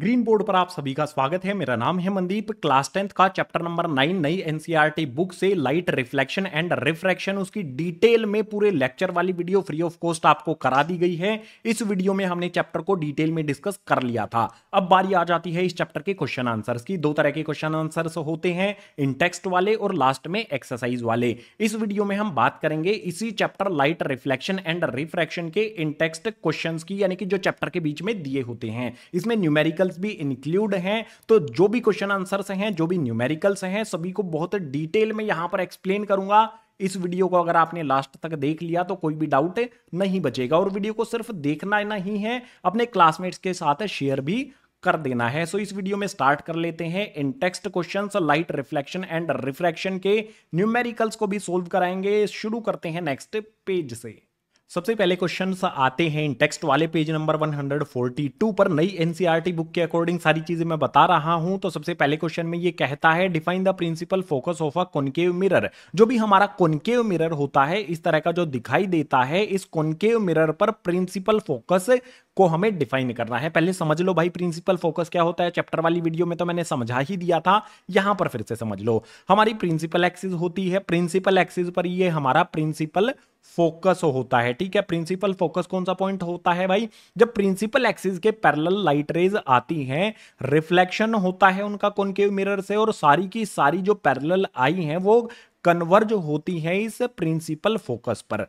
Green board पर आप सभी का स्वागत है मेरा नाम है मनदीप क्लास टेंथ का चैप्टर नंबर नाइन नई एनसीईआरटी बुक e से लाइट रिफ्लेक्शन एंड रिफ्रैक्शन उसकी डिटेल में पूरे लेक्चर वाली वीडियो फ्री ऑफ कॉस्ट आपको करा दी गई है इस वीडियो में हमने चैप्टर को डिटेल में डिस्कस कर लिया था अब बारी आ जाती है इस चैप्टर के क्वेश्चन आंसर की दो तरह के क्वेश्चन आंसर होते हैं इन वाले और लास्ट में एक्सरसाइज वाले इस वीडियो में हम बात करेंगे इसी chapter light reflection and refraction के इन क्वेश्चन की यानी कि जो चैप्टर के बीच में दिए होते हैं इसमें न्यूमेरिकल न्यूमेरिकल्स भी इंक्लूड हैं तो जो भी क्वेश्चन आंसर्स हैं जो भी न्यूमेरिकल्स हैं सभी को बहुत डिटेल में यहां पर एक्सप्लेन करूंगा इस वीडियो को अगर आपने लास्ट तक देख लिया तो कोई भी डाउट नहीं बचेगा और वीडियो को सिर्फ देखना नहीं है अपने क्लासमेट्स के साथ शेयर भी कर देना है सो so, इस वीडियो में स्टार्ट कर लेते हैं in text question light reflection and refraction के न्यूमेरिकल्स को भी सोल्व कराएंगे शुरू करते हैं नेक्स्ट पेज से सबसे पहले क्वेश्चन आते हैं टेक्स्ट वाले पेज नंबर 142 पर नई एनसीईआरटी बुक e के अकॉर्डिंग सारी चीजें मैं बता रहा हूं तो सबसे पहले क्वेश्चन में ये कहता है define the principal focus of a concave mirror जो भी हमारा कोनकेव मिरर होता है इस तरह का जो दिखाई देता है इस कॉनकेव मिरर पर प्रिंसिपल फोकस को हमें डिफाइन करना है पहले समझ लो भाई प्रिंसिपल फोकस क्या होता है चैप्टर वाली वीडियो में तो मैंने समझा ही दिया था यहां पर फिर से समझ लो हमारी प्रिंसिपल एक्सिस होती है प्रिंसिपल एक्सिस पर ये हमारा प्रिंसिपल फोकस होता है ठीक है प्रिंसिपल फोकस कौन सा पॉइंट होता है भाई जब प्रिंसिपल एक्सिस के पैरेलल लाइट रेज आती हैं रिफ्लेक्शन होता है उनका के मिरर से और सारी की सारी जो पैरेलल आई हैं वो कन्वर्ज होती है इस प्रिंसिपल फोकस पर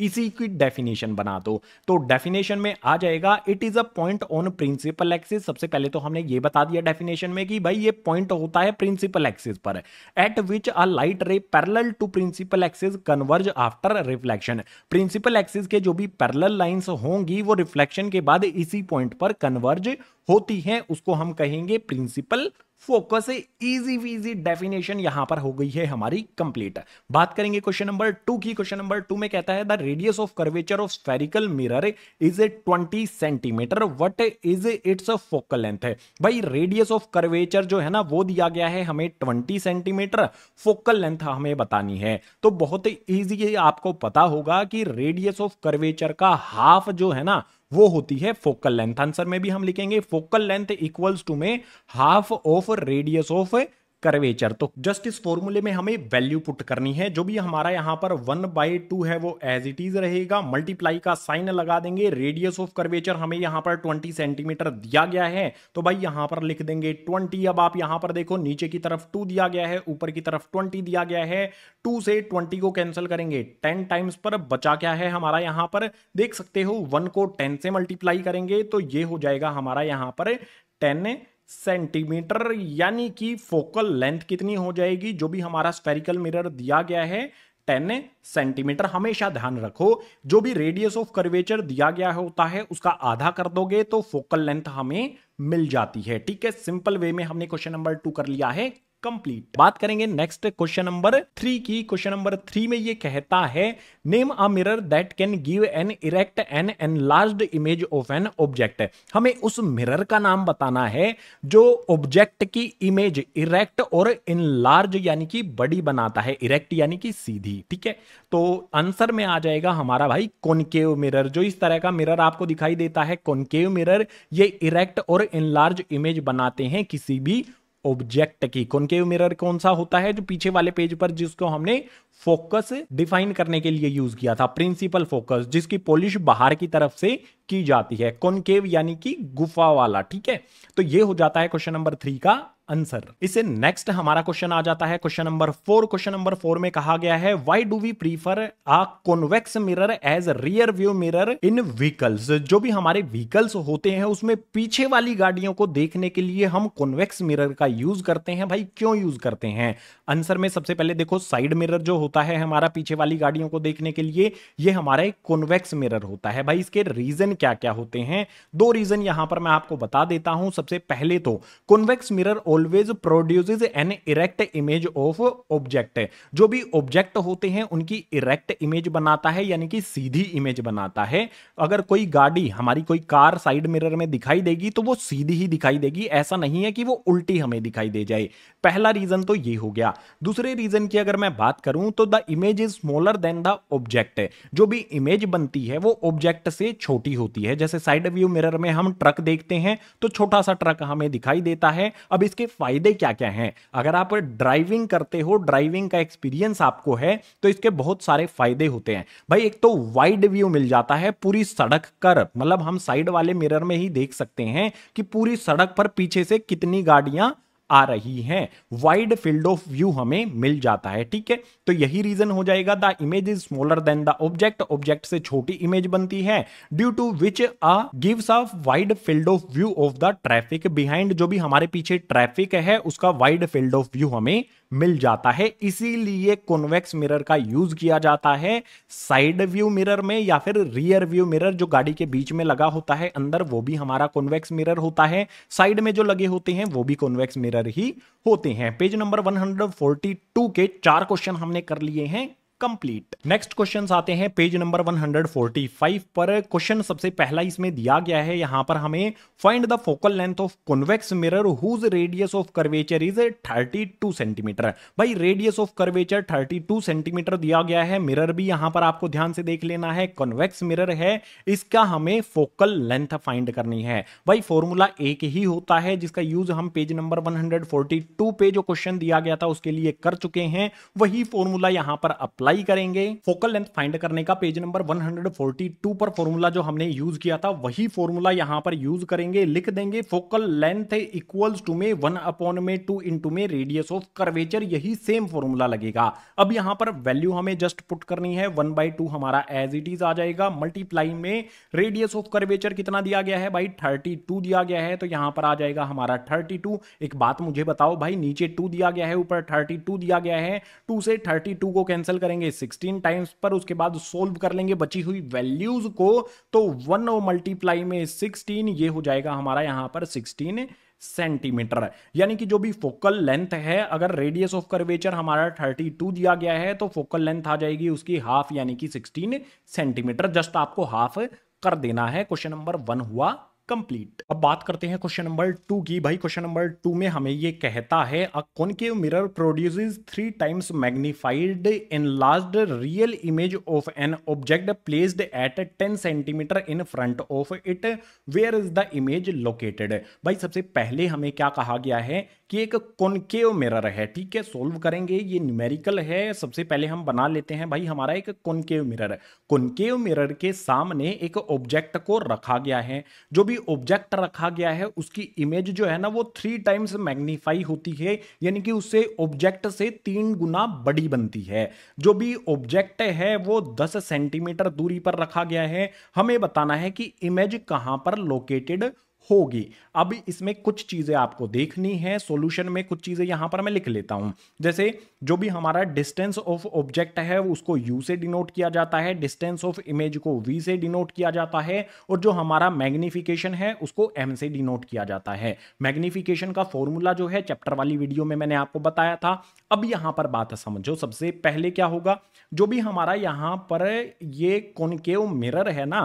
इसी की डेफिनेशन बना दो तो डेफिनेशन में आ जाएगा it is a point on principal axis सबसे पहले तो हमने ये बता दिया डेफिनेशन में कि भाई ये पॉइंट होता है प्रिंसिपल एक्सिस पर at which a light ray parallel to principal axis converge after reflection principal axis के जो भी पैरल लाइन्स होंगी वो रिफ्लेक्शन के बाद इसी पॉइंट पर कन्वर्ज होती है उसको हम कहेंगे principal focus easy peasy definition यहां पर हो गई है हमारी कंप्लीट बात करेंगे क्वेश्चन नंबर टू की क्वेश्चन नंबर टू में कहता है the radius of curvature of spherical mirror is a twenty centimetre what is its focal length है भाई रेडियस ऑफ कर्वेचर जो है ना वो दिया गया है हमें ट्वेंटी सेंटीमीटर फोकल लेंथ हमें बतानी है तो बहुत ईजी आपको पता होगा कि रेडियस ऑफ कर्वेचर का हाफ जो है ना वो होती है फोकल लेंथ आंसर में भी हम लिखेंगे फोकल लेंथ इक्वल्स टू में half of radius of curvature तो जस्ट इस फॉर्मूले में हमें वैल्यू पुट करनी है जो भी हमारा यहाँ पर वन बाई टू है वो एज इट इज रहेगा मल्टीप्लाई का साइन लगा देंगे रेडियस ऑफ कर्वेचर हमें यहाँ पर ट्वेंटी सेंटीमीटर दिया गया है तो भाई यहाँ पर लिख देंगे ट्वेंटी अब आप यहाँ पर देखो नीचे की तरफ टू दिया गया है ऊपर की तरफ ट्वेंटी दिया गया है टू से ट्वेंटी को कैंसिल करेंगे टेन टाइम्स पर बचा क्या है हमारा यहाँ पर देख सकते हो वन को टेन से मल्टीप्लाई करेंगे तो ये हो जाएगा हमारा यहाँ पर टेन सेंटीमीटर यानी कि फोकल लेंथ कितनी हो जाएगी जो भी हमारा स्फेरिकल मिरर दिया गया है टेन सेंटीमीटर हमेशा ध्यान रखो जो भी रेडियस ऑफ कर्वेचर दिया गया होता है उसका आधा कर दोगे तो फोकल लेंथ हमें मिल जाती है ठीक है सिंपल वे में हमने क्वेश्चन नंबर टू कर लिया है कंप्लीट बात करेंगे नेक्स्ट क्वेश्चन नंबर थ्री की क्वेश्चन नंबर थ्री में ये कहता है name a mirror that can give an erect and enlarged image of an object हमें उस मिरर का नाम बताना है जो ऑब्जेक्ट की इमेज इरेक्ट और इनलार्ज यानी कि बड़ी बनाता है इरेक्ट यानी कि सीधी ठीक है तो आंसर में आ जाएगा हमारा भाई कॉनकेव मिरर जो इस तरह का मिरर आपको दिखाई देता है कॉनकेव मिरर ये इरेक्ट और इनलार्ज इमेज बनाते हैं किसी भी ऑब्जेक्ट की कॉन्केव मिरर कौन सा होता है जो पीछे वाले पेज पर जिसको हमने फोकस डिफाइन करने के लिए यूज किया था प्रिंसिपल फोकस जिसकी पॉलिश बाहर की तरफ से की जाती है कॉन्केव यानी कि गुफा वाला ठीक है तो ये हो जाता है क्वेश्चन नंबर थ्री का आंसर इसे नेक्स्ट हमारा क्वेश्चन आ जाता है question number four question number four में कहा गया है why do we prefer a convex mirror as rear view mirror in vehicles जो भी हमारे व्हीकल्स होते हैं उसमें पीछे वाली गाड़ियों को देखने के लिए हम कॉन्वेक्स मिरर का यूज करते हैं भाई क्यों यूज करते हैं आंसर में सबसे पहले देखो साइड मिरर जो होता है हमारा पीछे वाली गाड़ियों को देखने के लिए यह हमारा एक कॉन्वेक्स मिरर होता है भाई इसके रीजन क्या क्या होते हैं दो रीजन यहां पर मैं आपको बता देता हूं सबसे पहले तो कॉन्वेक्स मिरर और always produce an erect image of object जो भी ऑब्जेक्ट होते हैं उनकी इरेक्ट इमेज बनाता है यानी कि सीधी इमेज बनाता है अगर कोई गाड़ी हमारी कोई कार साइड मिरर में दिखाई देगी तो वो सीधी ही दिखाई देगी ऐसा नहीं है कि वो उल्टी हमें दिखाई दे जाए पहला रीजन तो ये हो गया दूसरे रीजन की अगर मैं बात करूं तो the image is smaller than the object जो भी इमेज बनती है वो ऑब्जेक्ट से छोटी होती है जैसे साइड व्यू मिरर में हम ट्रक देखते हैं तो छोटा सा ट्रक हमें दिखाई देता है अब इसके फायदे क्या क्या हैं अगर आप ड्राइविंग करते हो ड्राइविंग का एक्सपीरियंस आपको है तो इसके बहुत सारे फायदे होते हैं भाई एक तो वाइड व्यू मिल जाता है पूरी सड़क कर मतलब हम साइड वाले मिरर में ही देख सकते हैं कि पूरी सड़क पर पीछे से कितनी गाड़ियां आ रही हैं वाइड फील्ड ऑफ व्यू हमें मिल जाता है ठीक है तो यही रीजन हो जाएगा the image is smaller than the object object से छोटी इमेज बनती है due to which a gives a wide field of view of the traffic behind जो भी हमारे पीछे ट्रैफिक है उसका वाइड फील्ड ऑफ व्यू हमें मिल जाता है इसीलिए कॉन्वेक्स मिरर का यूज किया जाता है साइड व्यू मिरर में या फिर रियर व्यू मिरर जो गाड़ी के बीच में लगा होता है अंदर वो भी हमारा कॉन्वेक्स मिरर होता है साइड में जो लगे होते हैं वो भी कॉन्वेक्स मिरर ही होते हैं पेज नंबर 142 के चार क्वेश्चन हमने कर लिए हैं कंप्लीट नेक्स्ट क्वेश्चन आते हैं पेज नंबर 145 पर क्वेश्चन सबसे पहला इसमें दिया गया है यहां पर हमें find the focal length of convex mirror whose radius of curvature is 32 centimetre भाई रेडियस ऑफ कर्वेचर 32 सेंटीमीटर दिया गया है मिरर भी यहां पर आपको ध्यान से देख लेना है कॉन्वेक्स मिरर है इसका हमें फोकल लेंथ फाइंड करनी है भाई फॉर्मूला एक ही होता है जिसका यूज हम पेज नंबर 142 पे जो क्वेश्चन दिया गया था उसके लिए कर चुके हैं वही फॉर्मूला यहां पर अप्लाई अप्लाई करेंगे फोकल लेंथ फाइंड करने का पेज नंबर 142 पर फॉर्मूला जो हमने यूज किया था वही फॉर्मूला यहाँ पर यूज करेंगे लिख देंगे फोकल लेंथ इक्वल्स टू में वन अपॉन में टू इंटू में रेडियस ऑफ कर्वेचर यही सेम फॉर्मूला लगेगा अब यहाँ पर वैल्यू हमें जस्ट पुट करनी है वन बाई टू हमारा एज इट इज आ जाएगा मल्टीप्लाई में रेडियस ऑफ कर्वेचर कितना दिया गया है भाई थर्टी दिया गया है तो यहाँ पर आ जाएगा हमारा थर्टी एक बात मुझे बताओ भाई नीचे टू दिया गया है ऊपर थर्टी दिया गया है टू से थर्टी को कैंसिल करेंगे करेंगे 16 टाइम्स पर उसके बाद सोल्व कर लेंगे बची हुई वैल्यूज को तो वन मल्टीप्लाई में 16 ये हो जाएगा हमारा यहां पर 16 सेंटीमीटर यानी कि जो भी फोकल लेंथ है अगर रेडियस ऑफ कर्वेचर हमारा 32 दिया गया है तो फोकल लेंथ आ जाएगी उसकी हाफ यानी कि सिक्सटीन सेंटीमीटर जस्ट आपको हाफ कर देना है क्वेश्चन नंबर वन हुआ कंप्लीट अब बात करते हैं क्वेश्चन नंबर टू की भाई क्वेश्चन नंबर टू में हमें ये कहता है a concave mirror produces three times magnified enlarged real image of an object placed at ten centimetre in front of it where is the image located भाई सबसे पहले हमें क्या कहा गया है कि एक कॉनकेव मिरर है ठीक है सोल्व करेंगे ये न्यूमेरिकल है सबसे पहले हम बना लेते हैं भाई हमारा एक कॉनकेव मिरर कॉनकेव मिरर के सामने एक ऑब्जेक्ट को रखा गया है जो भी भी ऑब्जेक्ट रखा गया है उसकी इमेज जो है ना वो थ्री टाइम्स मैग्नीफाई होती है यानी कि उससे ऑब्जेक्ट से तीन गुना बड़ी बनती है जो भी ऑब्जेक्ट है वो दस सेंटीमीटर दूरी पर रखा गया है हमें बताना है कि इमेज कहाँ पर लोकेटेड होगी अब इसमें कुछ चीज़ें आपको देखनी है सॉल्यूशन में कुछ चीज़ें यहां पर मैं लिख लेता हूं जैसे जो भी हमारा डिस्टेंस ऑफ ऑब्जेक्ट है उसको यू से डिनोट किया जाता है डिस्टेंस ऑफ इमेज को वी से डिनोट किया जाता है और जो हमारा मैग्निफिकेशन है उसको एम से डिनोट किया जाता है मैग्निफिकेशन का फॉर्मूला जो है चैप्टर वाली वीडियो में मैंने आपको बताया था अब यहां पर बात समझो सबसे पहले क्या होगा जो भी हमारा यहां पर ये कॉनकेव मिरर है ना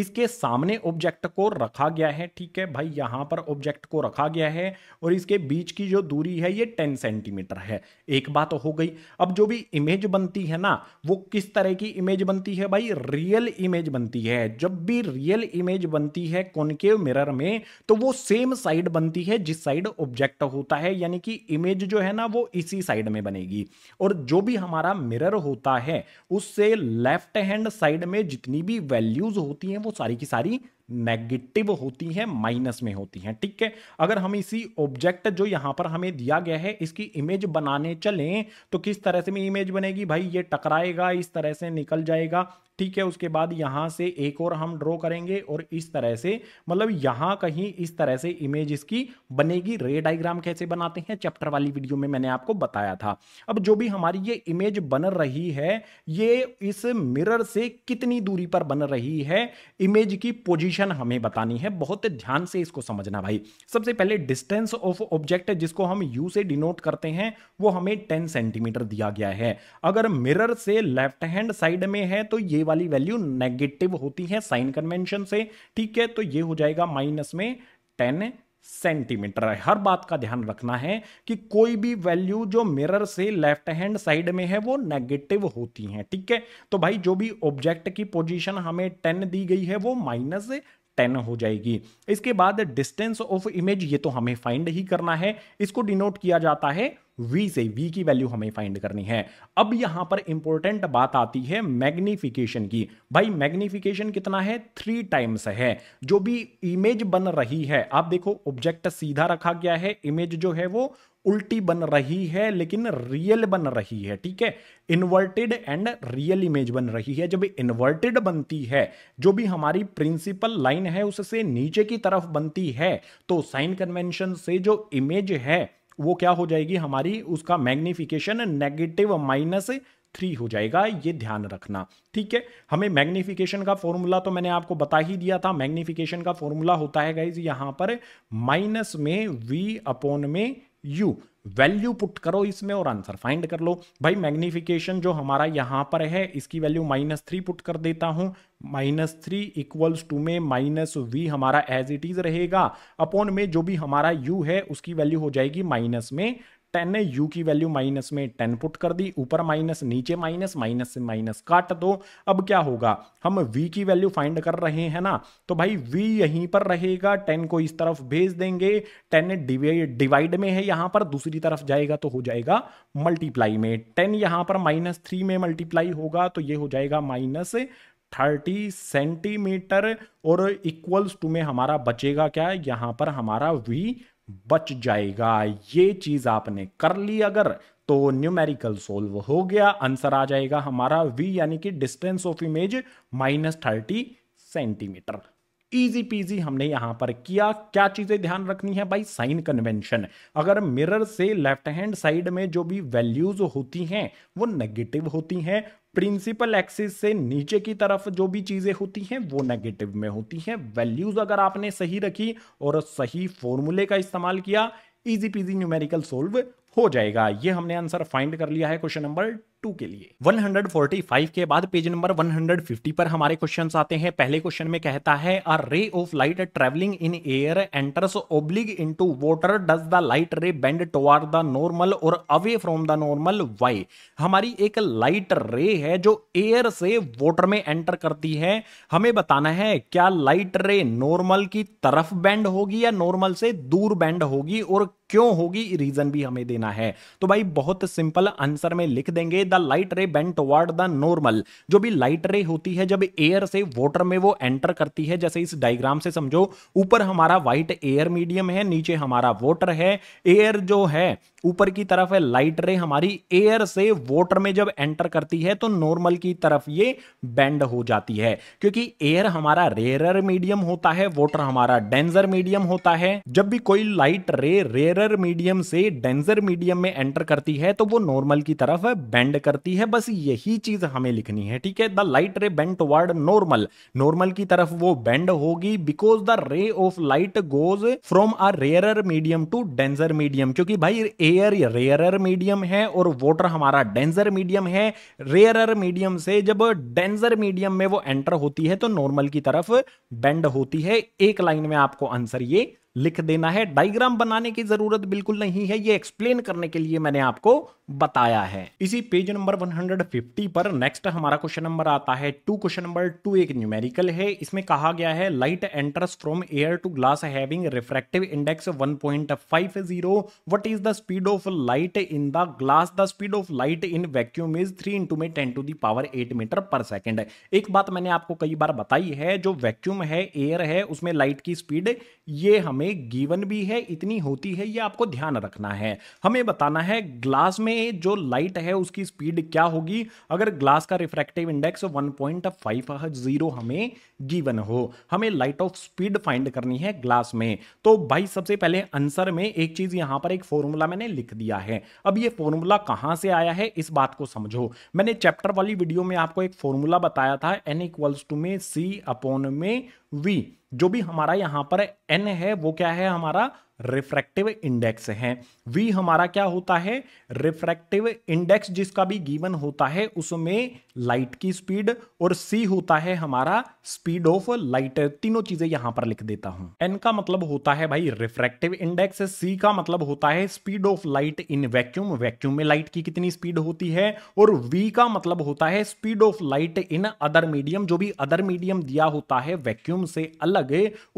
इसके सामने ऑब्जेक्ट को रखा गया है ठीक है है भाई यहाँ पर ऑब्जेक्ट को रखा गया है और इसके बीच की जो दूरी है ये टेन सेंटीमीटर है एक बात तो हो गई अब जो भी इमेज बनती है ना वो किस तरह की इमेज बनती है भाई रियल इमेज बनती है जब भी रियल इमेज बनती है कॉनकेव मिरर में तो वो सेम साइड बनती है जिस साइड ऑब्जेक्ट होता है यानी कि इमेज जो है ना वो इसी साइड में बनेगी और जो भी हमारा मिरर होता है उससे लेफ्ट हैंड साइड में जितनी भी वैल्यूज होती हैं वो सारी की सारी नेगेटिव होती हैं माइनस में होती हैं ठीक है अगर हम इसी ऑब्जेक्ट जो यहां पर हमें दिया गया है इसकी इमेज बनाने चलें तो किस तरह से में इमेज बनेगी भाई ये टकराएगा इस तरह से निकल जाएगा ठीक है उसके बाद यहाँ से एक और हम ड्रॉ करेंगे और इस तरह से मतलब यहाँ कहीं इस तरह से इमेज इसकी बनेगी रे डायग्राम कैसे बनाते हैं चैप्टर वाली वीडियो में मैंने आपको बताया था अब जो भी हमारी ये इमेज बन रही है ये इस मिरर से कितनी दूरी पर बन रही है इमेज की पोजीशन हमें बतानी है बहुत ध्यान से इसको समझना भाई सबसे पहले डिस्टेंस ऑफ ऑब्जेक्ट जिसको हम यू से डिनोट करते हैं वो हमें टेन सेंटीमीटर दिया गया है अगर मिरर से लेफ्ट हैंड साइड में है तो ये वाली वैल्यू नेगेटिव होती है साइन कन्वेंशन से ठीक है तो ये हो जाएगा माइनस में टेन सेंटीमीटर है हर बात का ध्यान रखना है कि कोई भी वैल्यू जो मिरर से लेफ्ट हैंड साइड में है वो नेगेटिव होती हैं ठीक है तो भाई जो भी ऑब्जेक्ट की पोजीशन हमें टेन दी गई है वो माइनस टेन हो जाएगी इसके बाद डिस्टेंस ऑफ इमेज ये तो हमें फाइंड ही करना है इसको डिनोट किया जाता है v से v की वैल्यू हमें फाइंड करनी है अब यहां पर इंपॉर्टेंट बात आती है मैग्निफिकेशन की भाई मैग्निफिकेशन कितना है थ्री टाइम्स है जो भी इमेज बन रही है आप देखो ऑब्जेक्ट सीधा रखा गया है इमेज जो है वो उल्टी बन रही है लेकिन रियल बन रही है ठीक है इन्वर्टेड एंड रियल इमेज बन रही है जब इन्वर्टेड बनती है जो भी हमारी प्रिंसिपल लाइन है उससे नीचे की तरफ बनती है तो साइन कन्वेंशन से जो इमेज है वो क्या हो जाएगी हमारी उसका मैग्निफिकेशन नेगेटिव माइनस थ्री हो जाएगा ये ध्यान रखना ठीक है हमें मैग्निफिकेशन का फॉर्मूला तो मैंने आपको बता ही दिया था मैग्निफिकेशन का फॉर्मूला होता है गाइज यहाँ पर माइनस में वी अपॉन में यू वैल्यू पुट करो इसमें और आंसर फाइंड कर लो भाई मैग्निफिकेशन जो हमारा यहां पर है इसकी वैल्यू माइनस थ्री पुट कर देता हूं माइनस थ्री इक्वल्स टू में माइनस वी हमारा एज इट इज रहेगा अपॉन में जो भी हमारा यू है उसकी वैल्यू हो जाएगी माइनस में टेन है यू की वैल्यू माइनस में टेन पुट कर दी ऊपर माइनस नीचे माइनस माइनस से माइनस काट दो अब क्या होगा हम वी की वैल्यू फाइंड कर रहे हैं ना तो भाई वी यहीं पर रहेगा टेन को इस तरफ भेज देंगे टेन डिवाइड में है यहां पर दूसरी तरफ जाएगा तो हो जाएगा मल्टीप्लाई में टेन यहाँ पर माइनस थ्री में मल्टीप्लाई होगा तो ये हो जाएगा माइनस थर्टी सेंटीमीटर और इक्वल्स टू में हमारा बचेगा क्या यहां पर हमारा वी बच जाएगा ये चीज आपने कर ली अगर तो न्यूमेरिकल सोल्व हो गया आंसर आ जाएगा हमारा वी यानी कि distance of image minus thirty centimetre इजी पीजी हमने यहां पर किया क्या चीजें ध्यान रखनी है भाई साइन कन्वेंशन अगर मिरर से लेफ्ट हैंड साइड में जो भी वैल्यूज होती हैं वो नेगेटिव होती हैं प्रिंसिपल एक्सिस से नीचे की तरफ जो भी चीज़ें होती हैं वो नेगेटिव में होती हैं वैल्यूज़ अगर आपने सही रखी और सही फॉर्मूले का इस्तेमाल किया इजी पीजी न्यूमेरिकल सोल्व हो जाएगा ये हमने आंसर फाइंड कर लिया है क्वेश्चन नंबर टू के लिए 145 के बाद पेज नंबर 150 पर हमारे क्वेश्चन आते हैं पहले क्वेश्चन में कहता है a ray of light travelling in air enters obliquely into water does the light ray bend toward the normal और away from the normal why हमारी एक लाइट रे है जो एयर से वॉटर में एंटर करती है हमें बताना है क्या लाइट रे नॉर्मल की तरफ बेंड होगी या नॉर्मल से दूर बेंड होगी और क्यों होगी रीजन भी हमें देना है तो भाई बहुत सिंपल आंसर में लिख देंगे the light ray bent toward the normal जो भी लाइट रे होती है जब एयर से वाटर में वो एंटर करती है जैसे इस डायग्राम से समझो ऊपर हमारा व्हाइट एयर मीडियम है नीचे हमारा वाटर है एयर जो है ऊपर की तरफ है लाइट रे हमारी एयर से वाटर में जब एंटर करती है तो नॉर्मल की तरफ ये बेंड हो जाती है क्योंकि एयर हमारा रेयर मीडियम होता है वाटर हमारा डेंजर मीडियम होता है जब भी कोई लाइट रे रेयर मीडियम से डेंजर मीडियम में एंटर करती है तो वो नॉर्मल की तरफ बेंड करती है बस यही चीज हमें लिखनी है ठीक है the light ray bend toward normal normal की तरफ वो बेंड होगी because the ray of light goes from a rare medium to denser medium क्योंकि भाई रेयर या रेयरर मीडियम है और वाटर हमारा डेंजर मीडियम है रेयरर मीडियम से जब डेंजर मीडियम में वो एंटर होती है तो नॉर्मल की तरफ बेंड होती है एक लाइन में आपको आंसर ये लिख देना है डायग्राम बनाने की जरूरत बिल्कुल नहीं है ये एक्सप्लेन करने के लिए मैंने आपको बताया है इसी पेज नंबर 150 पर नेक्स्ट हमारा क्वेश्चन नंबर आता है टू क्वेश्चन नंबर टू एक न्यूमेरिकल है इसमें कहा गया है light enters from air to glass having refractive index 1.50 what is the speed of light in the glass the speed of light in vacuum is three into में ten to the power eight metre per second एक बात मैंने आपको कई बार बताई है जो vacuum है एयर है उसमें लाइट की स्पीड ये हमें में गिवन भी है इतनी होती है ये आपको ध्यान रखना है हमें बताना है ग्लास में जो लाइट है उसकी स्पीड क्या होगी अगर ग्लास का रिफ्रैक्टिव इंडेक्स 1.50 हमें गिवन हो हमें लाइट ऑफ स्पीड फाइंड करनी है ग्लास में तो भाई सबसे पहले आंसर में एक चीज यहां पर एक फॉर्मूला मैंने लिख दिया है अब ये फॉर्मूला कहां से आया है इस बात को समझो मैंने चैप्टर वाली वीडियो में आपको एक फॉर्मूला बताया था एन इक्वल्स टू में सी अपॉन में वी जो भी हमारा यहां पर एन है वो क्या है हमारा रिफ्रैक्टिव इंडेक्स है वी हमारा क्या होता है रिफ्रैक्टिव इंडेक्स जिसका भी गिवन होता है उसमें लाइट की स्पीड और सी होता है हमारा स्पीड ऑफ लाइट तीनों चीजें यहां पर लिख देता हूं एन का मतलब होता है भाई रिफ्रैक्टिव इंडेक्स सी का मतलब होता है speed of light in vacuum vacuum में लाइट की कितनी स्पीड होती है और वी का मतलब होता है speed of light in other medium जो भी अदर मीडियम दिया होता है वैक्यूम से अलग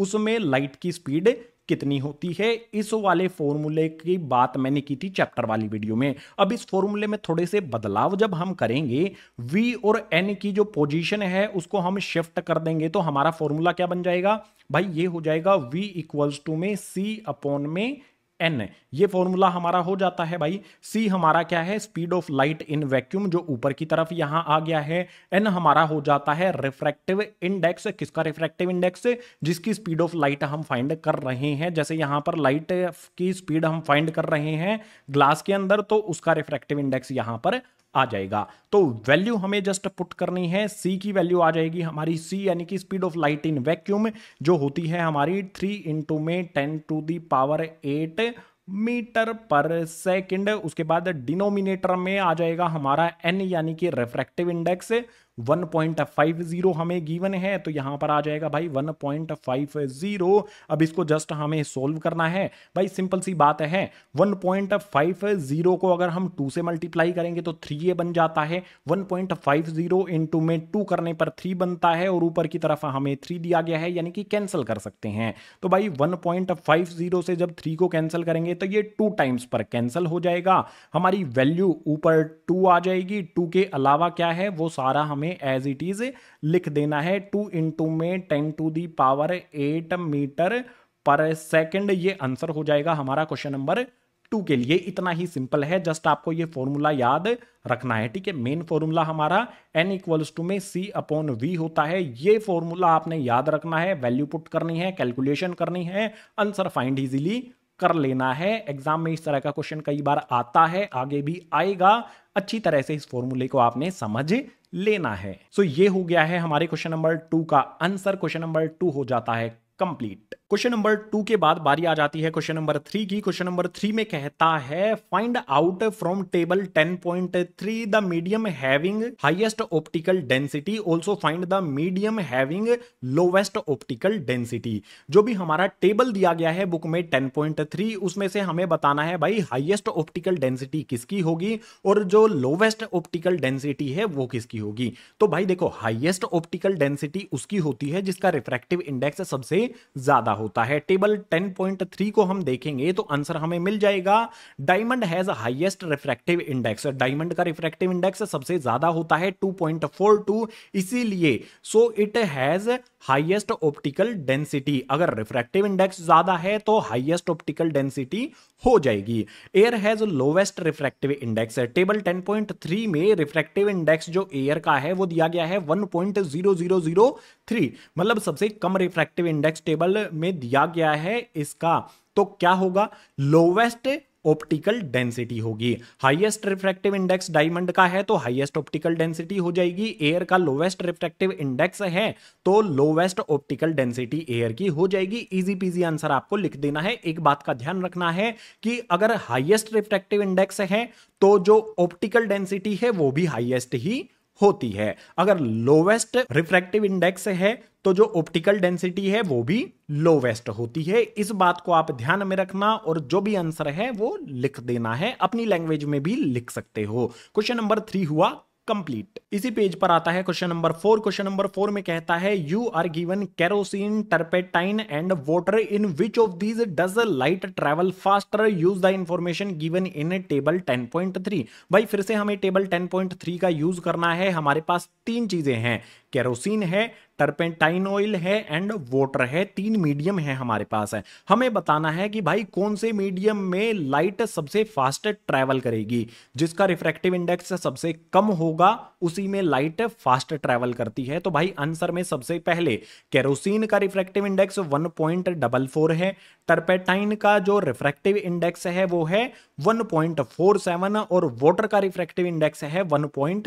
उसमें लाइट की स्पीड कितनी होती है इस वाले फॉर्मूले की बात मैंने की थी चैप्टर वाली वीडियो में अब इस फॉर्मूले में थोड़े से बदलाव जब हम करेंगे v और n की जो पोजीशन है उसको हम शिफ्ट कर देंगे तो हमारा फॉर्मूला क्या बन जाएगा भाई ये हो जाएगा v इक्वल्स टू में c अपॉन में एन ये फॉर्मूला हमारा हो जाता है भाई सी हमारा क्या है speed of light in vacuum जो ऊपर की तरफ यहां आ गया है एन हमारा हो जाता है रिफ्रैक्टिव इंडेक्स किसका रिफ्रैक्टिव इंडेक्स जिसकी स्पीड ऑफ लाइट हम फाइंड कर रहे हैं जैसे यहां पर लाइट की स्पीड हम फाइंड कर रहे हैं ग्लास के अंदर तो उसका रिफ्रैक्टिव इंडेक्स यहां पर आ जाएगा तो वैल्यू हमें जस्ट पुट करनी है सी की वैल्यू आ जाएगी हमारी सी यानी कि speed of light in vacuum जो होती है हमारी थ्री इंटू में ten to the power eight metre per second उसके बाद डिनोमिनेटर में आ जाएगा हमारा एन यानी कि refractive index one point five zero हमें गिवन है तो यहां पर आ जाएगा भाई वन पॉइंट फाइव जीरो अब इसको जस्ट हमें सोल्व करना है भाई सिंपल सी बात है 1.50 को अगर हम 2 से मल्टीप्लाई करेंगे तो थ्री ये बन जाता है 1.50 पॉइंट में 2 करने पर थ्री बनता है और ऊपर की तरफ हमें थ्री दिया गया है यानी कि कैंसिल कर सकते हैं तो भाई वन पॉइंट फाइव जीरो से जब थ्री को कैंसिल करेंगे तो ये टू टाइम्स पर कैंसिल हो जाएगा हमारी वैल्यू ऊपर टू आ जाएगी टू के अलावा क्या है वो सारा हमें में एज इट इज लिख देना है टू इंटू में ten to the power eight metre per second ये आंसर हो जाएगा हमारा क्वेश्चन नंबर टू के लिए इतना ही सिंपल है जस्ट आपको ये फॉर्मूला याद रखना है ठीक है मेन फॉर्मूला हमारा n इक्वल्स टू में c अपॉन वी होता है ये फॉर्मूला आपने याद रखना है वैल्यू पुट करनी है कैलकुलेशन करनी है आंसर फाइंड इजीली कर लेना है एग्जाम में इस तरह का क्वेश्चन कई बार आता है आगे भी आएगा अच्छी तरह से इस फॉर्मूले को आपने समझ लेना है सो so ये हो गया है हमारे क्वेश्चन नंबर टू का आंसर क्वेश्चन नंबर टू हो जाता है कंप्लीट क्वेश्चन नंबर टू के बाद बारी आ जाती है क्वेश्चन नंबर थ्री की क्वेश्चन नंबर थ्री में कहता है find out from table ten point three the medium having highest optical density also find the medium having lowest optical density जो भी हमारा टेबल दिया गया है बुक में टेन पॉइंट थ्री उसमें से हमें बताना है भाई हाइएस्ट ऑप्टिकल डेंसिटी किसकी होगी और जो लोवेस्ट ऑप्टिकल डेंसिटी है वो किसकी होगी तो भाई देखो हाइएस्ट ऑप्टिकल डेंसिटी उसकी होती है जिसका रिफ्रैक्टिव इंडेक्स सबसे ज्यादा होता है टेबल 10.3 को हम देखेंगे तो आंसर हमें मिल जाएगा diamond has highest refractive index diamond का रिफ्रैक्टिव इंडेक्स सबसे ज्यादा होता है 2.42 इसीलिए so it has highest optical density अगर रिफ्रैक्टिव इंडेक्स ज्यादा है तो हाईएस्ट ऑप्टिकल डेंसिटी हो जाएगी air has lowest refractive index table 10.3 में रिफ्रैक्टिव इंडेक्स जो एयर का है वो दिया गया है 1.000 थ्री मतलब सबसे कम रिफ्रैक्टिव इंडेक्स टेबल में दिया गया है इसका तो क्या होगा लोवेस्ट ऑप्टिकल डेंसिटी होगी हाईएस्ट रिफ्रैक्टिव इंडेक्स डायमंड का है तो हाईएस्ट ऑप्टिकल डेंसिटी हो जाएगी एयर का लोवेस्ट रिफ्रैक्टिव इंडेक्स है तो लोवेस्ट ऑप्टिकल डेंसिटी एयर की हो जाएगी इजी पीजी आंसर आपको लिख देना है एक बात का ध्यान रखना है कि अगर हाईएस्ट रिफ्रैक्टिव इंडेक्स है तो जो ऑप्टिकल डेंसिटी है वो भी हाइएस्ट ही होती है अगर लोवेस्ट रिफ्रैक्टिव इंडेक्स है तो जो ऑप्टिकल डेंसिटी है वो भी लोवेस्ट होती है इस बात को आप ध्यान में रखना और जो भी आंसर है वो लिख देना है अपनी लैंग्वेज में भी लिख सकते हो क्वेश्चन नंबर थ्री हुआ कंप्लीट इसी पेज पर आता है question number four question number four में कहता है you are given kerosene turpentine and water in which of these does light travel faster use the information given in table 10.3 भाई फिर से हमें टेबल 10.3 का यूज करना है हमारे पास तीन चीजें हैं केरोसिन है टर्पेंटाइन ऑयल है एंड वाटर है तीन मीडियम है हमारे पास है हमें बताना है कि भाई कौन से मीडियम में लाइट सबसे फास्ट ट्रैवल करेगी जिसका रिफ्रैक्टिव इंडेक्स सबसे कम होगा उसी में लाइट फास्ट ट्रैवल करती है तो भाई आंसर में सबसे पहले केरोसिन का refractive index one point double four है टर्पेटाइन का जो रिफ्रैक्टिव इंडेक्स है वो है वन पॉइंट फोर सेवन और वोटर का रिफ्रैक्टिव इंडेक्स है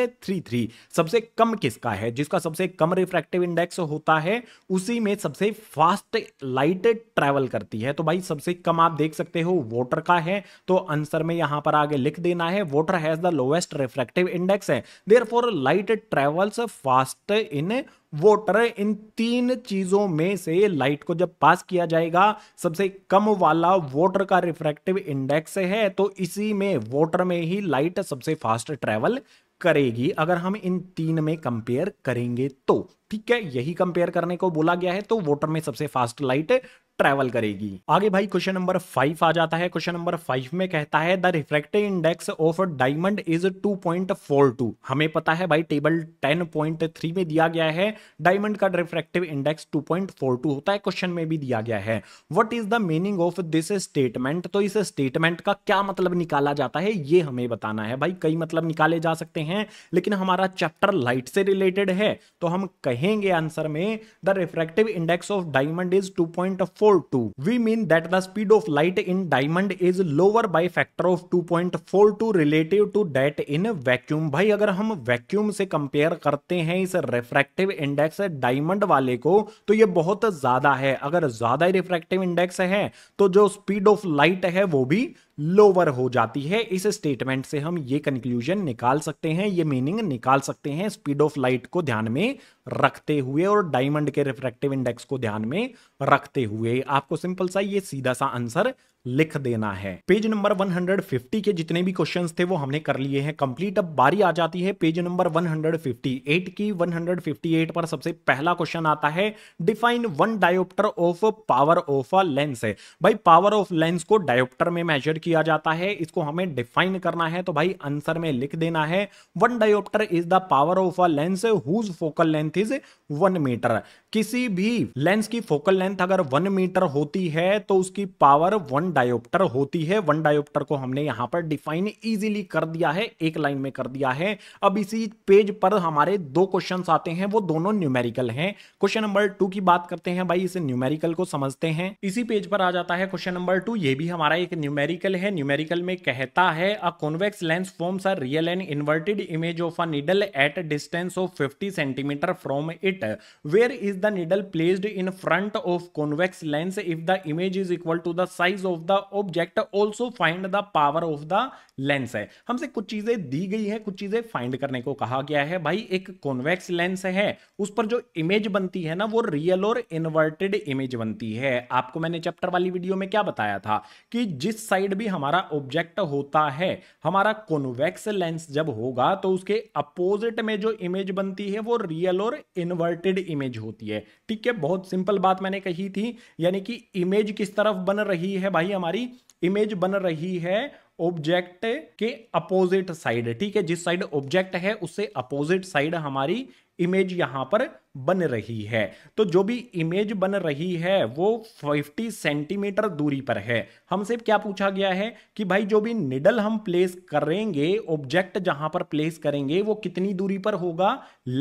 थ्री सबसे कम किसका है जिसका सबसे कम रिफ्रैक्टिव इंडेक्स इंडेक्स होता है उसी में सबसे फास्ट लाइट ट्रैवल करती है तो भाई सबसे कम आप देख सकते हो वोटर का है तो आंसर में यहां पर आगे लिख देना है water has the lowest refractive index है therefore light travels fast in water इन तीन चीजों में से लाइट को जब पास किया जाएगा सबसे कम वाला वोटर का रिफ्रैक्टिव इंडेक्स है तो इसी में वोटर में ही लाइट सबसे फास्ट ट्रेवल करेगी अगर हम इन तीन में कंपेयर करेंगे तो ठीक है यही कंपेयर करने को बोला गया है तो वोटर में सबसे फास्ट लाइट ट्रैवल करेगी आगे भाई क्वेश्चन नंबर फाइव आ जाता है क्वेश्चन नंबर फाइव में कहता है the refractive index of diamond is 2.42 हमें पता है भाई टेबल 10.3 में दिया गया है डायमंड का रिफ्रेक्टिव इंडेक्स 2.42 होता है क्वेश्चन में भी दिया गया है what is the meaning of this statement तो इस स्टेटमेंट का क्या मतलब निकाला जाता है ये हमें बताना है भाई कई मतलब निकाले जा सकते हैं लेकिन हमारा चैप्टर लाइट से रिलेटेड है तो हम कहेंगे आंसर में the refractive index of diamond is two 0.42. We mean that the speed of light in diamond is lower to factor of 2.42 relative to that in vacuum. भाई अगर हम वैक्यूम से कंपेयर करते हैं इस रिफ्रैक्टिव इंडेक्स डायमंड वाले को तो ये बहुत ज्यादा है अगर ज्यादा रिफ्रैक्टिव इंडेक्स है तो जो स्पीड ऑफ लाइट है वो भी लोअर हो जाती है इस स्टेटमेंट से हम ये कंक्लूजन निकाल सकते हैं ये मीनिंग निकाल सकते हैं स्पीड ऑफ लाइट को ध्यान में रखते हुए और डायमंड के रिफ्रैक्टिव इंडेक्स को ध्यान में रखते हुए आपको सिंपल सा ये सीधा सा आंसर लिख देना है पेज नंबर 150 के जितने भी क्वेश्चंस थे वो हमने कर लिए हैं कंप्लीट अब बारी आ जाती है पेज नंबर 158 की 158 पर सबसे पहला क्वेश्चन आता है define one dioptre of power of a lens है भाई पावर ऑफ लेंस को डायोप्टर में मेजर किया जाता है इसको हमें डिफाइन करना है तो भाई आंसर में लिख देना है one dioptre is the power of a lens whose focal length is one metre किसी भी लेंस की फोकल लेंथ अगर वन मीटर होती है तो उसकी पावर वन डायोप्टर होती है वन डायोप्टर को हमने यहां पर डिफाइन इजीली कर दिया है एक लाइन में कर दिया है अब इसी पेज पर हमारे दो क्वेश्चन आते हैं वो दोनों न्यूमेरिकल हैं क्वेश्चन नंबर टू की बात करते हैं भाई इसे न्यूमेरिकल को समझते हैं इसी पेज पर आ जाता है क्वेश्चन नंबर टू ये भी हमारा एक न्यूमेरिकल है न्यूमेरिकल में कहता है a convex lens forms a real and inverted image of a needle at distance of 50 centimetre from it where is the needle placed in front of convex lens if the image is equal to the size of of the object also find the power of the lens है हमसे कुछ चीजें दी गई है कुछ चीजें find करने को कहा गया है भाई एक कॉन्वेक्स लेंस है उस पर जो इमेज बनती है ना वो रियल और इन्वर्टेड इमेज बनती है आपको मैंने चैप्टर वाली वीडियो में क्या बताया था कि जिस साइड भी हमारा ऑब्जेक्ट होता है हमारा कॉन्वेक्स लेंस जब होगा तो उसके अपोजिट में जो इमेज बनती है वो रियल और इन्वर्टेड इमेज होती है ठीक है बहुत सिंपल बात मैंने कही थी यानी कि इमेज किस तरफ बन रही है भाई भाई हमारी इमेज बन रही है ऑब्जेक्ट के अपोजिट साइड ठीक है जिस साइड ऑब्जेक्ट है उससे अपोजिट साइड हमारी इमेज यहां पर बन रही है तो जो भी इमेज बन रही है वो 50 सेंटीमीटर दूरी पर है हमसे क्या पूछा गया है कि भाई जो भी निडल हम प्लेस करेंगे ऑब्जेक्ट जहां पर प्लेस करेंगे वो कितनी दूरी पर होगा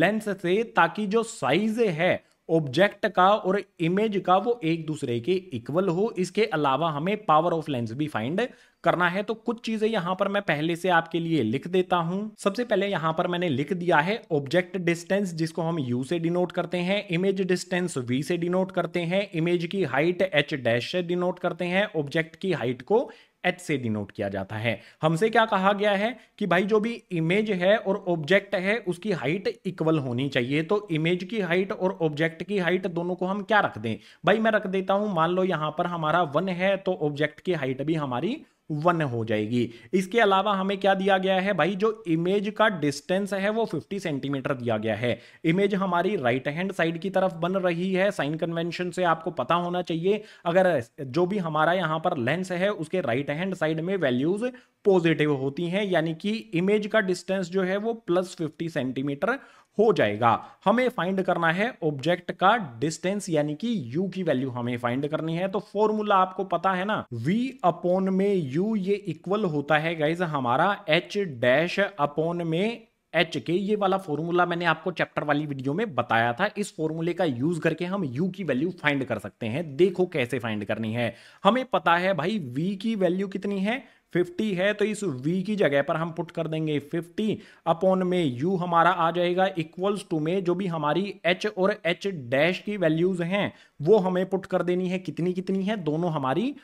लेंस से ताकि जो साइज है ऑब्जेक्ट का और इमेज का वो एक दूसरे के इक्वल हो इसके अलावा हमें पावर ऑफ लेंस भी फाइंड करना है तो कुछ चीजें यहां पर मैं पहले से आपके लिए लिख देता हूं सबसे पहले यहां पर मैंने लिख दिया है ऑब्जेक्ट डिस्टेंस जिसको हम यू से डिनोट करते हैं इमेज डिस्टेंस वी से डिनोट करते हैं इमेज की हाइट एच डैश से डिनोट करते हैं ऑब्जेक्ट की हाइट को एच से डिनोट किया जाता है हमसे क्या कहा गया है कि भाई जो भी इमेज है और ऑब्जेक्ट है उसकी हाइट इक्वल होनी चाहिए तो इमेज की हाइट और ऑब्जेक्ट की हाइट दोनों को हम क्या रख दें भाई मैं रख देता हूं मान लो यहां पर हमारा वन है तो ऑब्जेक्ट की हाइट भी हमारी वन हो जाएगी इसके अलावा हमें क्या दिया गया है भाई जो इमेज का डिस्टेंस है वो 50 सेंटीमीटर दिया गया है इमेज हमारी राइट हैंड साइड की तरफ बन रही है साइन कन्वेंशन से आपको पता होना चाहिए अगर जो भी हमारा यहाँ पर लेंस है उसके राइट हैंड साइड में वैल्यूज पॉजिटिव होती हैं यानी कि इमेज का डिस्टेंस जो है वो प्लस फिफ्टी सेंटीमीटर हो जाएगा हमें फाइंड करना है ऑब्जेक्ट का डिस्टेंस यानी कि u की वैल्यू हमें फाइंड करनी है तो फॉर्मूला आपको पता है ना v अपोन में u ये इक्वल होता है गाइज हमारा h डैश अपोन में एच के ये वाला फॉर्मूला मैंने आपको चैप्टर वाली वीडियो में बताया था इस फॉर्मूले का यूज करके हम यू की वैल्यू फाइंड कर सकते हैं देखो कैसे फाइंड करनी है हमें पता है भाई वी की वैल्यू कितनी है फिफ्टी है तो इस v की जगह पर हम पुट कर देंगे फिफ्टी अपॉन में u हमारा आ जाएगा इक्वल्स टू में जो भी हमारी h और h डैश की वैल्यूज हैं वो हमें पुट कर देनी है कितनी कितनी है दोनों हमारी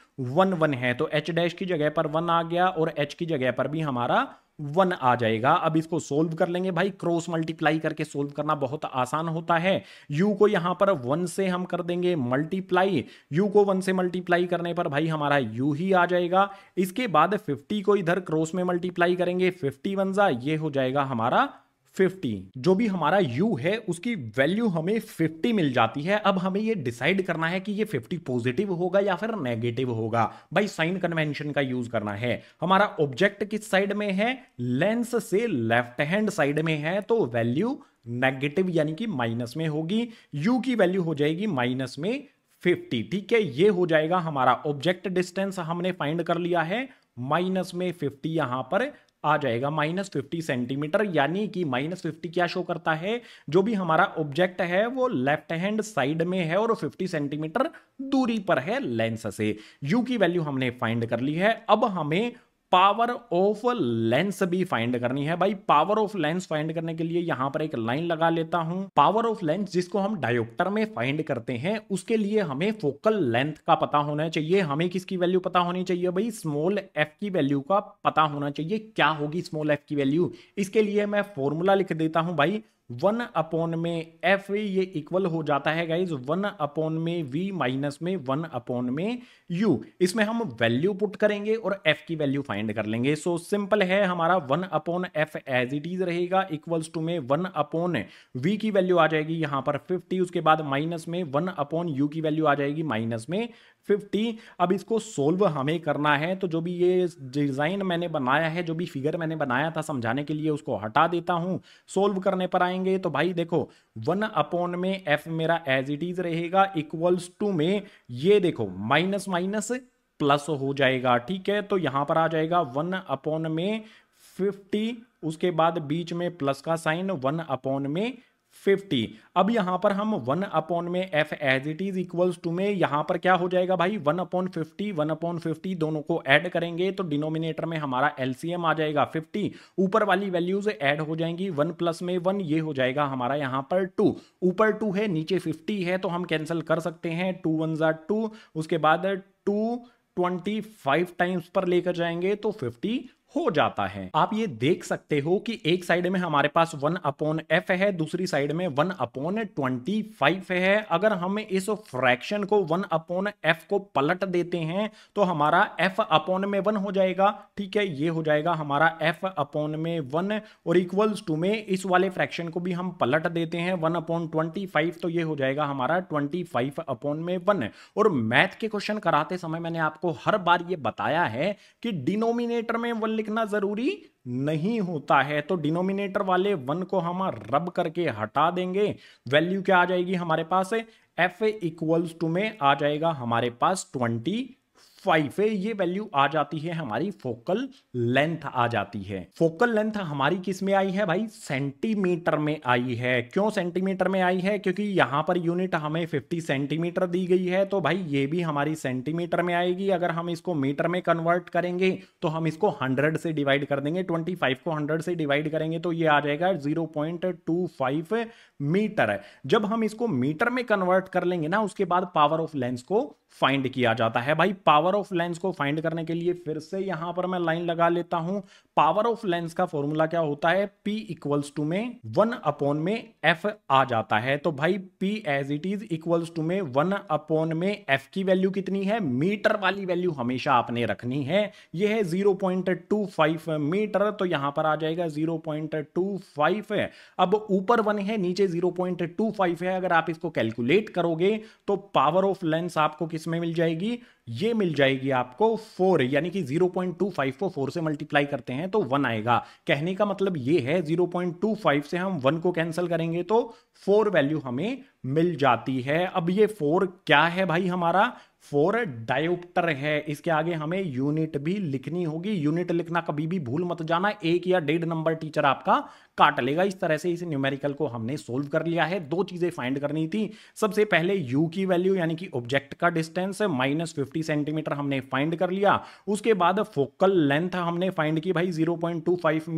वन वन है तो h डैश की जगह पर वन आ गया और h की जगह पर भी हमारा वन आ जाएगा अब इसको सोल्व कर लेंगे भाई क्रॉस मल्टीप्लाई करके सोल्व करना बहुत आसान होता है यू को यहां पर वन से हम कर देंगे मल्टीप्लाई यू को वन से मल्टीप्लाई करने पर भाई हमारा यू ही आ जाएगा इसके बाद फिफ्टी को इधर क्रॉस में मल्टीप्लाई करेंगे फिफ्टी वन जा ये हो जाएगा हमारा 50 जो भी हमारा u है उसकी वैल्यू हमें 50 मिल जाती है अब हमें ये डिसाइड करना है कि ये 50 पॉजिटिव होगा या फिर नेगेटिव होगा बाई साइन कन्वेंशन का यूज करना है हमारा ऑब्जेक्ट किस साइड में है लेंस से लेफ्ट हैंड साइड में है तो वैल्यू नेगेटिव यानी कि माइनस में होगी u की वैल्यू हो जाएगी माइनस में 50 ठीक है ये हो जाएगा हमारा ऑब्जेक्ट डिस्टेंस हमने फाइंड कर लिया है माइनस में 50 यहां पर आ जाएगा माइनस फिफ्टी सेंटीमीटर यानी कि माइनस फिफ्टी क्या शो करता है जो भी हमारा ऑब्जेक्ट है वो लेफ्ट हैंड साइड में है और फिफ्टी सेंटीमीटर दूरी पर है लेंस से यू की वैल्यू हमने फाइंड कर ली है अब हमें पावर ऑफ लेंस भी फाइंड करनी है भाई पावर ऑफ लेंस फाइंड करने के लिए यहां पर एक लाइन लगा लेता हूं पावर ऑफ लेंस जिसको हम डायोप्टर में फाइंड करते हैं उसके लिए हमें फोकल लेंथ का पता होना चाहिए हमें किसकी वैल्यू पता होनी चाहिए भाई स्मॉल एफ की वैल्यू का पता होना चाहिए क्या होगी स्मॉल एफ की वैल्यू इसके लिए मैं फॉर्मूला लिख देता हूं भाई वन अपॉन में एफ ये इक्वल हो जाता है गाइज वन अपॉन में वी माइनस में वन अपॉन में यू इसमें हम वैल्यू पुट करेंगे और एफ की वैल्यू फाइंड कर लेंगे सो so, सिंपल है हमारा one upon f as it is रहेगा इक्वल्स टू में वन अपॉन वी की वैल्यू आ जाएगी यहां पर फिफ्टी उसके बाद माइनस में वन अपॉन यू की वैल्यू आ जाएगी माइनस में फिफ्टी अब इसको सोल्व हमें करना है तो जो भी ये डिज़ाइन मैंने बनाया है जो भी फिगर मैंने बनाया था समझाने के लिए उसको हटा देता हूँ सोल्व करने पर आएंगे तो भाई देखो वन अपॉन में एफ मेरा एज इट इज रहेगा इक्वल्स टू में ये देखो माइनस माइनस प्लस हो जाएगा ठीक है तो यहाँ पर आ जाएगा वन अपॉन में फिफ्टी उसके बाद बीच में प्लस का साइन वन अपॉन में फिफ्टी अब यहाँ पर हम वन अपॉन में f as it is equals to में यहाँ पर क्या हो जाएगा भाई one upon fifty one upon fifty दोनों को ऐड करेंगे तो डिनोमिनेटर में हमारा एलसीएम आ जाएगा फिफ्टी ऊपर वाली वैल्यूज ऐड हो जाएंगी वन प्लस में वन ये हो जाएगा हमारा यहाँ पर टू ऊपर टू है नीचे फिफ्टी है तो हम कैंसिल कर सकते हैं टू वन जार टू उसके बाद टू ट्वेंटी फाइव टाइम्स पर लेकर जाएंगे तो फिफ्टी हो जाता है आप ये देख सकते हो कि एक साइड में हमारे पास वन अपॉन एफ है दूसरी साइड में वन अपॉन ट्वेंटी फाइव है अगर हम इस फ्रैक्शन को वन अपॉन एफ को पलट देते हैं तो हमारा एफ अपॉन में वन हो जाएगा ठीक है ये हो जाएगा हमारा एफ अपॉन में वन और इक्वल्स टू में इस वाले फ्रैक्शन को भी हम पलट देते हैं वन अपॉन ट्वेंटी फाइव तो ये हो जाएगा हमारा ट्वेंटी फाइव अपॉन में वन और मैथ के क्वेश्चन कराते समय मैंने आपको हर बार ये बताया है कि डिनोमिनेटर में वन लिखना जरूरी नहीं होता है तो डिनोमिनेटर वाले वन को हम रब करके हटा देंगे वैल्यू क्या आ जाएगी हमारे पास एफ इक्वल्स टू में आ जाएगा हमारे पास ट्वेंटी फाइव ये वैल्यू आ जाती है हमारी फोकल लेंथ आ जाती है फोकल लेंथ हमारी किस में आई है भाई सेंटीमीटर में आई है क्यों सेंटीमीटर में आई है क्योंकि यहां पर यूनिट हमें 50 सेंटीमीटर दी गई है तो भाई ये भी हमारी सेंटीमीटर में आएगी अगर हम इसको मीटर में कन्वर्ट करेंगे तो हम इसको हंड्रेड से डिवाइड कर देंगे ट्वेंटी को हंड्रेड से डिवाइड करेंगे तो ये आ जाएगा जीरो मीटर है जब हम इसको मीटर में कन्वर्ट कर लेंगे ना उसके बाद पावर ऑफ लेंस को फाइंड किया जाता है भाई पावर ऑफ लेंस को फाइंड करने के लिए फिर से यहां पर मैं लाइन लगा लेता हूं पावर ऑफ लेंस का फॉर्मूला क्या होता है P इक्वल्स टू में वन अपॉन में F आ जाता है तो भाई P as it is equals to में वन अपॉन में F की वैल्यू कितनी है मीटर वाली वैल्यू हमेशा आपने रखनी है यह है zero point two five metre तो यहां पर आ जाएगा जीरो पॉइंट टू फाइव अब ऊपर वन है नीचे जीरो पॉइंट टू फाइव है अगर आप इसको कैलकुलेट करोगे तो पावर ऑफ लेंस आपको किस किस में मिल जाएगी ये मिल जाएगी आपको फोर यानी कि जीरो पॉइंट टू फाइव को फोर से मल्टीप्लाई करते हैं तो वन आएगा कहने का मतलब ये है जीरो पॉइंट टू फाइव से हम वन को कैंसिल करेंगे तो फोर वैल्यू हमें मिल जाती है अब ये फोर क्या है भाई हमारा फोर डायोप्टर है इसके आगे हमें यूनिट भी लिखनी होगी यूनिट लिखना कभी भी भूल मत जाना एक या डेढ़ नंबर टीचर आपका काट लेगा इस तरह से इस न्यूमेरिकल को हमने सोल्व कर लिया है दो चीजें फाइंड करनी थी सबसे पहले u की वैल्यू यानी कि ऑब्जेक्ट का डिस्टेंस माइनस फिफ्टी सेंटीमीटर हमने फाइंड कर लिया उसके बाद फोकल लेंथ हमने फाइंड की भाई जीरो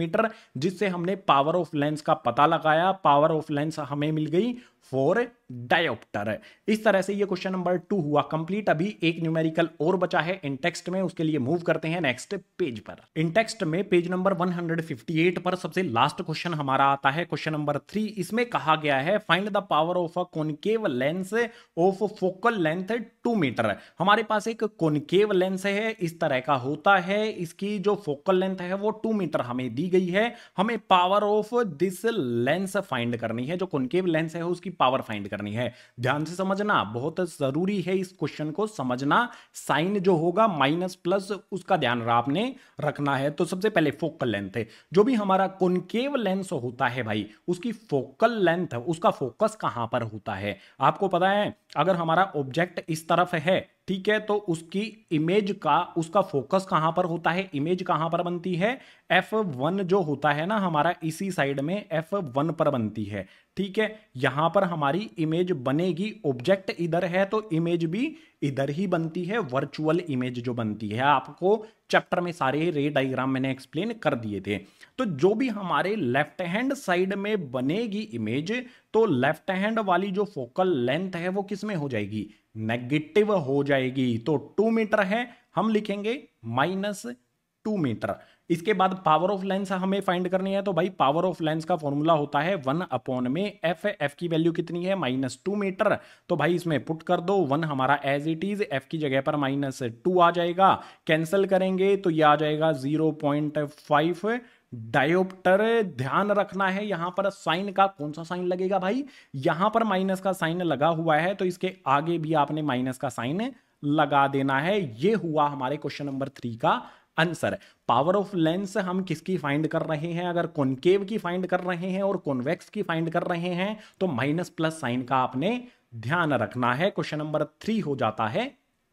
मीटर जिससे हमने पावर ऑफ लेंस का पता लगाया पावर ऑफ लेंस हमें मिल गई फोर डायोप्टर इस तरह से ये क्वेश्चन नंबर टू हुआ कंप्लीट अभी एक न्यूमेरिकल और बचा है इन टेक्स्ट में उसके लिए मूव करते हैं नेक्स्ट पेज पर इन टेक्स्ट में पेज नंबर 158 पर सबसे लास्ट क्वेश्चन हमारा आता है क्वेश्चन नंबर थ्री इसमें कहा गया है find the power of a concave lens of focal length two metre हमारे पास एक कॉनकेव लेंस है इस तरह का होता है इसकी जो फोकल लेंथ है वो टू मीटर हमें दी गई है हमें power of this lens find करनी है जो कॉनकेव लेंस है उसकी पावर फाइंड करनी है ध्यान से समझना बहुत जरूरी है इस क्वेश्चन को समझना साइन जो होगा माइनस प्लस उसका ध्यान आपने रखना है तो सबसे पहले फोकल लेंथ है जो भी हमारा कोनकेव लेंस होता है भाई उसकी फोकल लेंथ उसका फोकस कहां पर होता है आपको पता है अगर हमारा ऑब्जेक्ट इस तरफ है ठीक है तो उसकी इमेज का उसका फोकस कहाँ पर होता है इमेज कहाँ पर बनती है एफ वन जो होता है ना हमारा इसी साइड में एफ वन पर बनती है ठीक है यहाँ पर हमारी इमेज बनेगी ऑब्जेक्ट इधर है तो इमेज भी इधर ही बनती है वर्चुअल इमेज जो बनती है आपको चैप्टर में सारे रे डायग्राम मैंने एक्सप्लेन कर दिए थे तो जो भी हमारे लेफ्ट हैंड साइड में बनेगी इमेज तो लेफ्ट हैंड वाली जो फोकल लेंथ है वो किस में हो जाएगी नेगेटिव हो जाएगी तो टू मीटर है हम लिखेंगे माइनस टू मीटर इसके बाद पावर ऑफ लेंस हमें फाइंड करनी है तो भाई पावर ऑफ लेंस का फॉर्मूला होता है वन अपॉन में एफ एफ की वैल्यू कितनी है माइनस टू मीटर तो भाई इसमें पुट कर दो वन हमारा एज इट इज एफ की जगह पर माइनस टू आ जाएगा कैंसिल करेंगे तो ये आ जाएगा जीरो पॉइंट फाइव डायोप्टर ध्यान रखना है यहां पर साइन का कौन सा साइन लगेगा भाई यहां पर माइनस का साइन लगा हुआ है तो इसके आगे भी आपने माइनस का साइन लगा देना है ये हुआ हमारे क्वेश्चन नंबर थ्री का आंसर पावर ऑफ लेंस हम किसकी फाइंड कर रहे हैं अगर कॉनकेव की फाइंड कर रहे हैं और कॉनवेक्स की फाइंड कर रहे हैं तो माइनस प्लस साइन का आपने ध्यान रखना है क्वेश्चन नंबर थ्री हो जाता है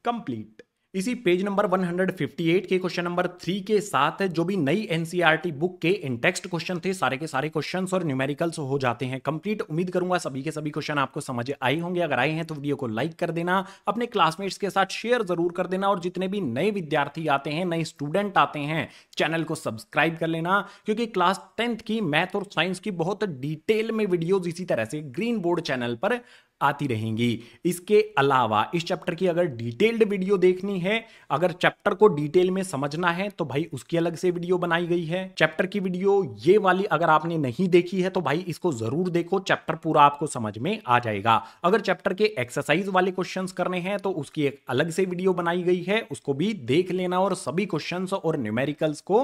कंप्लीट इसी पेज नंबर 158 के क्वेश्चन नंबर थ्री के साथ जो भी नई एनसीईआरटी बुक e के इंटेक्स्ट क्वेश्चन थे सारे के सारे क्वेश्चन और न्यूमेरिकल्स हो जाते हैं कंप्लीट उम्मीद करूंगा सभी के सभी क्वेश्चन आपको समझ आए होंगे अगर आए हैं तो वीडियो को लाइक कर देना अपने क्लासमेट्स के साथ शेयर जरूर कर देना और जितने भी नए विद्यार्थी आते हैं नए स्टूडेंट आते हैं चैनल को सब्सक्राइब कर लेना क्योंकि क्लास टेंथ की मैथ और साइंस की बहुत डिटेल में वीडियोज इसी तरह से ग्रीन बोर्ड चैनल पर आती रहेंगी इसके अलावा इस चैप्टर की अगर डिटेल्ड वीडियो देखनी है अगर चैप्टर को डिटेल में समझना है तो भाई उसकी अलग से वीडियो बनाई गई है चैप्टर की वीडियो ये वाली अगर आपने नहीं देखी है तो भाई इसको जरूर देखो चैप्टर पूरा आपको समझ में आ जाएगा अगर चैप्टर के एक्सरसाइज वाले क्वेश्चन करने हैं तो उसकी एक अलग से वीडियो बनाई गई है उसको भी देख लेना और सभी क्वेश्चन और न्यूमेरिकल्स को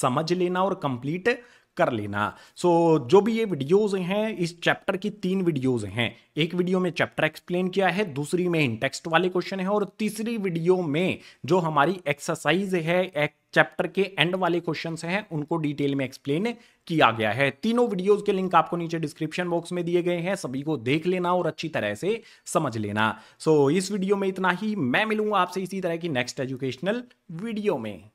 समझ लेना और कंप्लीट कर लेना सो so, जो भी ये वीडियोस हैं इस चैप्टर की तीन वीडियोस हैं एक वीडियो में चैप्टर एक्सप्लेन किया है दूसरी में टेक्स्ट वाले क्वेश्चन है और तीसरी वीडियो में जो हमारी एक्सरसाइज है एक चैप्टर के एंड वाले क्वेश्चंस हैं उनको डिटेल में एक्सप्लेन किया गया है तीनों वीडियोस के लिंक आपको नीचे डिस्क्रिप्शन बॉक्स में दिए गए हैं सभी को देख लेना और अच्छी तरह से समझ लेना सो so, इस वीडियो में इतना ही मैं मिलूंगा आपसे इसी तरह की नेक्स्ट एजुकेशनल वीडियो में